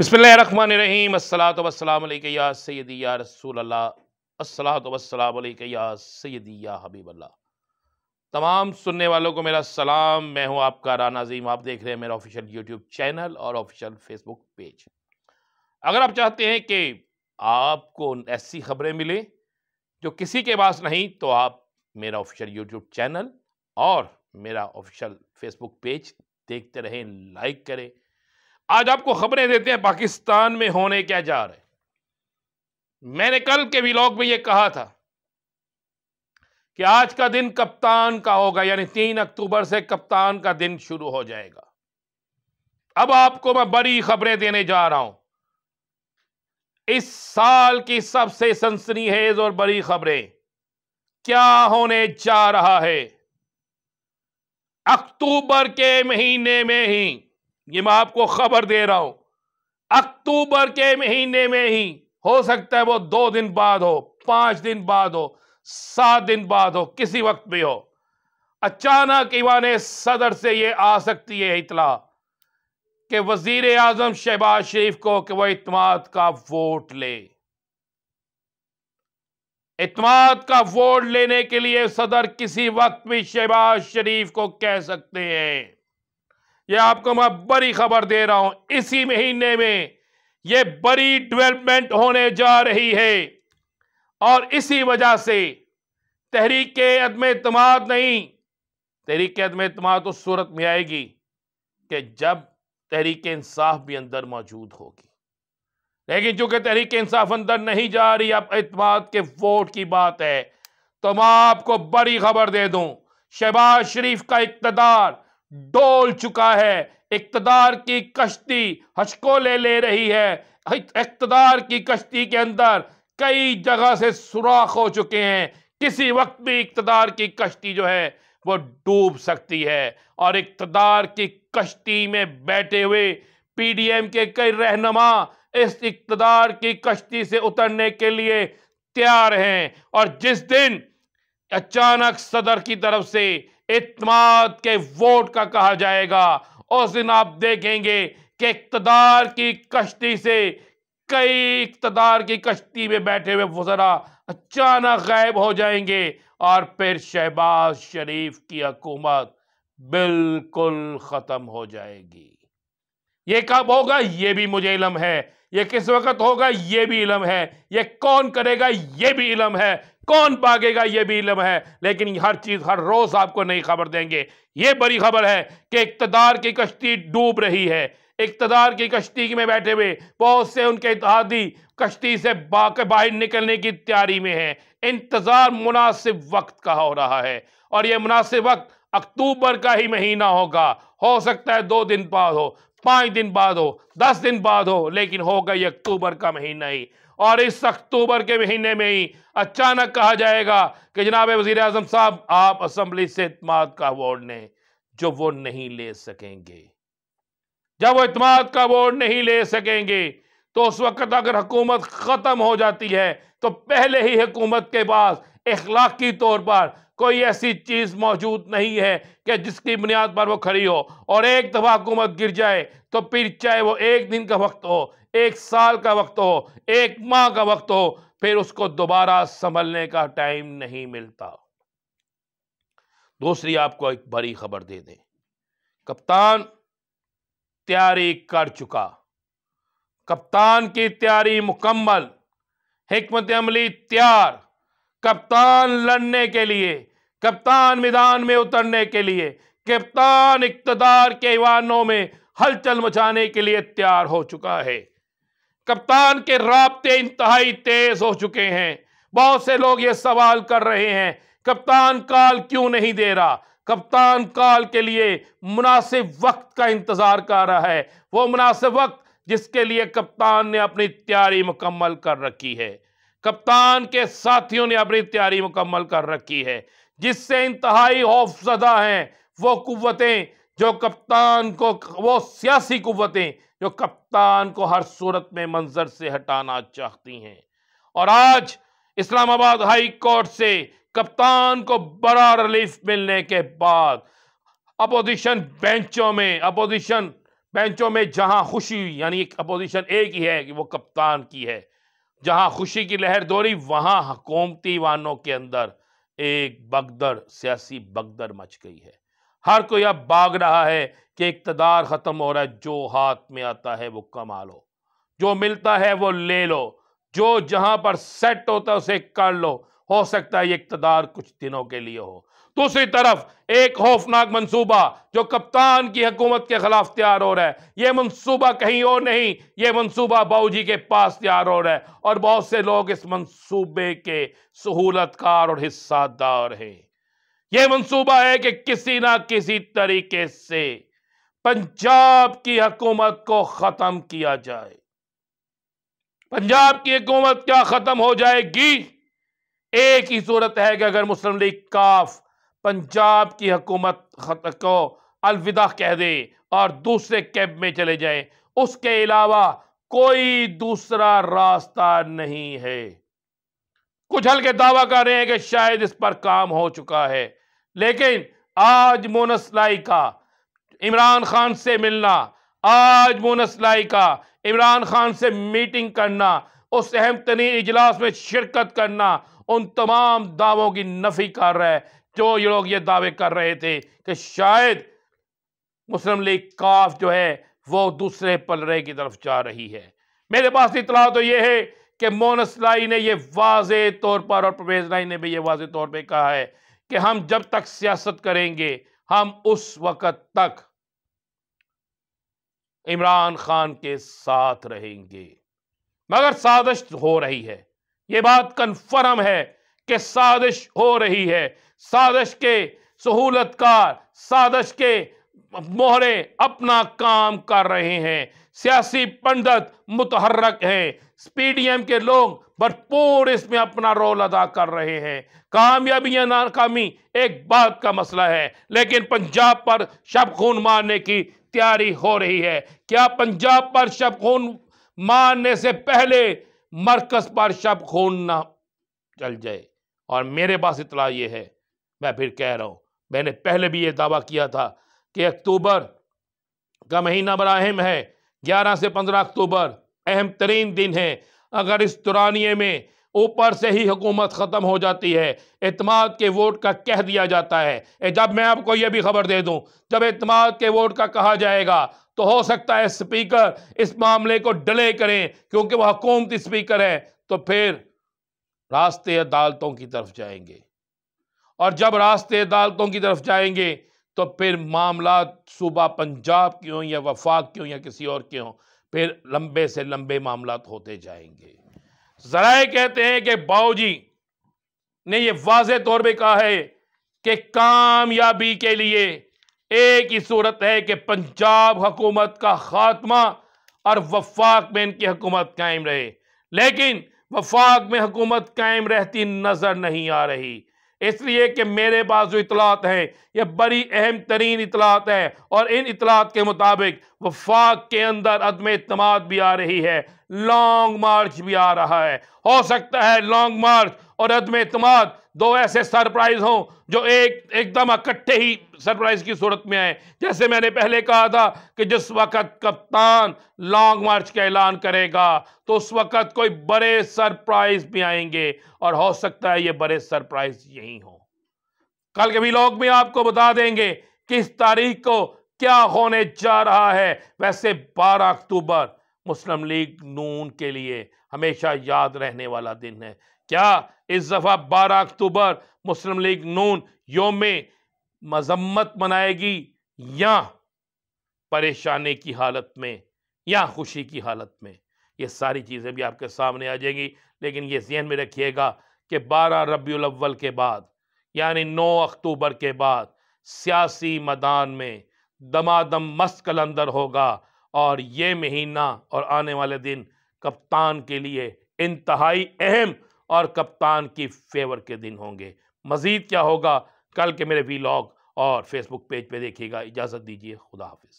बसमीम असलातसलामैया सैदिया या रसूल असलातसलामैया सैदिया या हबीबल्ला तमाम सुनने वालों को मेरा सलाम मैं हूं आपका राना अजीम आप देख रहे हैं मेरा ऑफिशियल यूट्यूब चैनल और ऑफिशियल फेसबुक पेज अगर आप चाहते हैं कि आपको ऐसी खबरें मिले जो किसी के पास नहीं तो आप मेरा ऑफिशियल यूट्यूब चैनल और मेरा ऑफिशियल फेसबुक पेज देखते रहें लाइक करें आज आपको खबरें देते हैं पाकिस्तान में होने क्या जा रहे मैंने कल के व्लॉग में यह कहा था कि आज का दिन कप्तान का होगा यानी तीन अक्टूबर से कप्तान का दिन शुरू हो जाएगा अब आपको मैं बड़ी खबरें देने जा रहा हूं इस साल की सबसे सनसनीहेज और बड़ी खबरें क्या होने जा रहा है अक्टूबर के महीने में ही ये मैं आपको खबर दे रहा हूं अक्टूबर के महीने में ही हो सकता है वो दो दिन बाद हो पांच दिन बाद हो सात दिन बाद हो किसी वक्त भी हो अचानक ईवान सदर से ये आ सकती है इतला कि वजीर आजम शहबाज शरीफ को कि वह इतमाद का वोट ले इतमाद का वोट लेने के लिए सदर किसी वक्त भी शहबाज शरीफ को कह सकते हैं ये आपको मैं बड़ी खबर दे रहा हूं इसी महीने में ये बड़ी डेवलपमेंट होने जा रही है और इसी वजह से तहरीक अदम अतम नहीं तहरीक अदम अतम उस सूरत में आएगी कि जब तहरीक इंसाफ भी अंदर मौजूद होगी लेकिन चूंकि तहरीक इंसाफ अंदर नहीं जा रही अब अतम के वोट की बात है तो मैं आपको बड़ी खबर दे दूं शहबाज शरीफ का इकतदार डोल चुका है इकतदार की कश्ती हचकोले ले रही है इकतदार की कश्ती के अंदर कई जगह से सुराख हो चुके हैं किसी वक्त भी इकतदार की कश्ती जो है वो डूब सकती है और इकतदार की कश्ती में बैठे हुए पीडीएम के कई रहनमा इस इकतदार की कश्ती से उतरने के लिए तैयार हैं और जिस दिन अचानक सदर की तरफ से इतमाद के वोट का कहा जाएगा उस दिन आप देखेंगे कि इकतदार की कश्ती से कई इकतदार की कश्ती में बैठे हुए वजरा अचानक गायब हो जाएंगे और फिर शहबाज शरीफ की हकूमत बिल्कुल ख़त्म हो जाएगी ये कब होगा ये भी मुझे इलम है ये किस वक्त होगा ये भी इलम है ये कौन करेगा ये भी इलम है कौन भागेगा ये भी इलम है लेकिन हर चीज़ हर रोज़ आपको नई खबर देंगे ये बड़ी खबर है कि इकतदार की कश्ती डूब रही है इकतदार की कश्ती में बैठे हुए बहुत से उनके इतिहादी कश्ती से बाहर निकलने की तैयारी में है इंतज़ार मुनासिब वक्त का हो रहा है और ये मुनासिब वक्त अक्टूबर का ही महीना होगा हो सकता है दो दिन बाद हो पाँच दिन बाद हो दस दिन बाद हो लेकिन होगा ये अक्टूबर का महीना ही और इस अक्टूबर के महीने में ही अचानक कहा जाएगा कि जनाब वजीर अजम साहब आप असम्बली से इतमाद का अवार्ड लें जो वो नहीं ले सकेंगे जब वो इतमाद का अवार्ड नहीं ले सकेंगे तो उस वक्त अगर हुकूमत ख़त्म हो जाती है तो पहले ही हुकूमत के पास इखलाकी तौर पर कोई ऐसी चीज़ मौजूद नहीं है कि जिसकी बुनियाद पर वो खड़ी हो और एक दफ़ा हुकूमत गिर जाए तो फिर चाहे वो एक दिन का वक्त हो एक साल का वक्त हो एक माह का वक्त हो फिर उसको दोबारा संभलने का टाइम नहीं मिलता दूसरी आपको एक बड़ी खबर दे दें कप्तान तैयारी कर चुका कप्तान की तैयारी मुकम्मल हमत अमली तैयार कप्तान लड़ने के लिए कप्तान मैदान में उतरने के लिए कप्तान इकतदार के ईवानों में हलचल मचाने के लिए तैयार हो चुका है कप्तान के रबते इंतहाई तेज हो चुके हैं बहुत से लोग ये सवाल कर रहे हैं कप्तान काल क्यों नहीं दे रहा कप्तान काल के लिए मुनासिब वक्त का इंतज़ार कर रहा है वो मुनासिब वक्त जिसके लिए कप्तान ने अपनी तैयारी मुकम्मल कर रखी है कप्तान के साथियों ने अपनी तैयारी मुकम्मल कर रखी है जिससे इंतहाई खौफजदा हैं वो कुतें जो कप्तान को वो सियासी कुतें जो कप्तान को हर सूरत में मंजर से हटाना चाहती हैं और आज इस्लामाबाद हाई कोर्ट से कप्तान को बड़ा रिलीफ मिलने के बाद अपोजिशन बेंचों में अपोजिशन बेंचों में जहां खुशी यानी अपोजिशन एक ही है कि वो कप्तान की है जहां खुशी की लहर दौड़ी वहां हकूमती वानों के अंदर एक बगदर सियासी बगदर मच गई है हर कोई अब भाग रहा है कि इकतदार ख़त्म हो रहा है जो हाथ में आता है वो कमा लो जो मिलता है वो ले लो जो जहां पर सेट होता है उसे कर लो हो सकता है ये इकतदार कुछ दिनों के लिए हो दूसरी तरफ एक खौफनाक मंसूबा जो कप्तान की हकूमत के खिलाफ तैयार हो रहा है ये मंसूबा कहीं और नहीं ये मंसूबा बाऊजी के पास तैयार हो रहा है और बहुत से लोग इस मंसूबे के सहूलतकार और हिस्सादार हैं ये मंसूबा है कि किसी ना किसी तरीके से पंजाब की हकूमत को ख़त्म किया जाए पंजाब की हकूमत क्या ख़त्म हो जाएगी एक ही सूरत है कि अगर मुस्लिम लीग काफ पंजाब की हकूमत को अलविदा कह दे और दूसरे कैब में चले जाएं उसके अलावा कोई दूसरा रास्ता नहीं है कुछ हल्के दावा कर रहे हैं कि शायद इस पर काम हो चुका है लेकिन आज मोनसलाई का इमरान खान से मिलना आज मोनसलाई का इमरान खान से मीटिंग करना उस अहम तरीन इजलास में शिरकत करना उन तमाम दावों की नफी कर रहा है जो ये लोग ये दावे कर रहे थे कि शायद मुस्लिम लीग काफ जो है वो दूसरे पलरे की तरफ जा रही है मेरे पास इतला तो ये है कि मोनस लाई ने यह वाज तौर पर और परवेज लाई ने भी ये वाज तौर पर कहा है कि हम जब तक सियासत करेंगे हम उस वक़्त तक इमरान खान के साथ रहेंगे मगर साजिश हो रही है ये बात कन्फर्म है के साजिश हो रही है साजिश के सहूलतकार साजिश के मोहरे अपना काम कर रहे हैं सियासी पंडित मुतहरक हैं पीडीएम के लोग भरपूर इसमें अपना रोल अदा कर रहे हैं कामयाबी या नाकामी एक बात का मसला है लेकिन पंजाब पर शब खून मारने की तैयारी हो रही है क्या पंजाब पर शब खून मारने से पहले मरकज पर शब खून ना चल जाए और मेरे पास इतला ये है मैं फिर कह रहा हूँ मैंने पहले भी ये दावा किया था कि अक्टूबर का महीना बड़ा अहम है ग्यारह से पंद्रह अक्टूबर अहम तरीन दिन है अगर इस दुरानिए में ऊपर से ही हुकूमत ख़त्म हो जाती है अतमाद के वोट का कह दिया जाता है जब मैं आपको यह भी खबर दे दूँ जब अतमाद के वोट का कहा जाएगा तो हो सकता है स्पीकर इस मामले को डले करें क्योंकि वह हुकूमती स्पीकर है तो फिर रास्ते अदालतों की तरफ जाएंगे और जब रास्ते अदालतों की तरफ जाएंगे तो फिर मामला सूबा पंजाब के हों या वफाक के हों या किसी और के हों फिर लंबे से लंबे मामला होते जाएंगे जराए कहते हैं कि बाऊ जी ने यह वाज तौर पर कहा है कि कामयाबी के लिए एक ही सूरत है कि पंजाब हुकूमत का खात्मा और वफाक में इनकी हुकूमत कायम रहे लेकिन वफाक में हुकूमत कायम रहती नज़र नहीं आ रही इसलिए कि मेरे पास जो इतलात हैं यह बड़ी अहम तरीन इतलात है और इन इतलात के मुताबिक वफाक के अंदर अदम अतमाद भी आ रही है लॉन्ग मार्च भी आ रहा है हो सकता है लॉन्ग मार्च और अदम अतमाद दो ऐसे सरप्राइज हों जो एक एकदम इकट्ठे ही सरप्राइज की सूरत में आए जैसे मैंने पहले कहा था कि जिस वक्त कप्तान लॉन्ग मार्च का ऐलान करेगा तो उस वक्त कोई बड़े सरप्राइज भी आएंगे और हो सकता है ये बड़े सरप्राइज यही हों कल के भी लोग भी आपको बता देंगे किस तारीख को क्या होने जा रहा है वैसे 12 अक्टूबर मुस्लिम लीग नून के लिए हमेशा याद रहने वाला दिन है क्या इस दफ़ा बारह अक्टूबर मुस्लिम लीग नून योम मजम्मत मनाएगी या परेशानी की हालत में या खुशी की हालत में ये सारी चीज़ें भी आपके सामने आ जाएंगी लेकिन ये जहन में रखिएगा कि बारह रबी अव्वल के बाद यानी नौ अक्टूबर के बाद सियासी मैदान में दमादम मस्त कलंदर होगा और ये महीना और आने वाले दिन कप्तान के लिए इंतहाई अहम और कप्तान की फेवर के दिन होंगे मज़ीद क्या होगा कल के मेरे वीलॉग और फेसबुक पेज पे देखिएगा इजाज़त दीजिए खुदा हाफिज़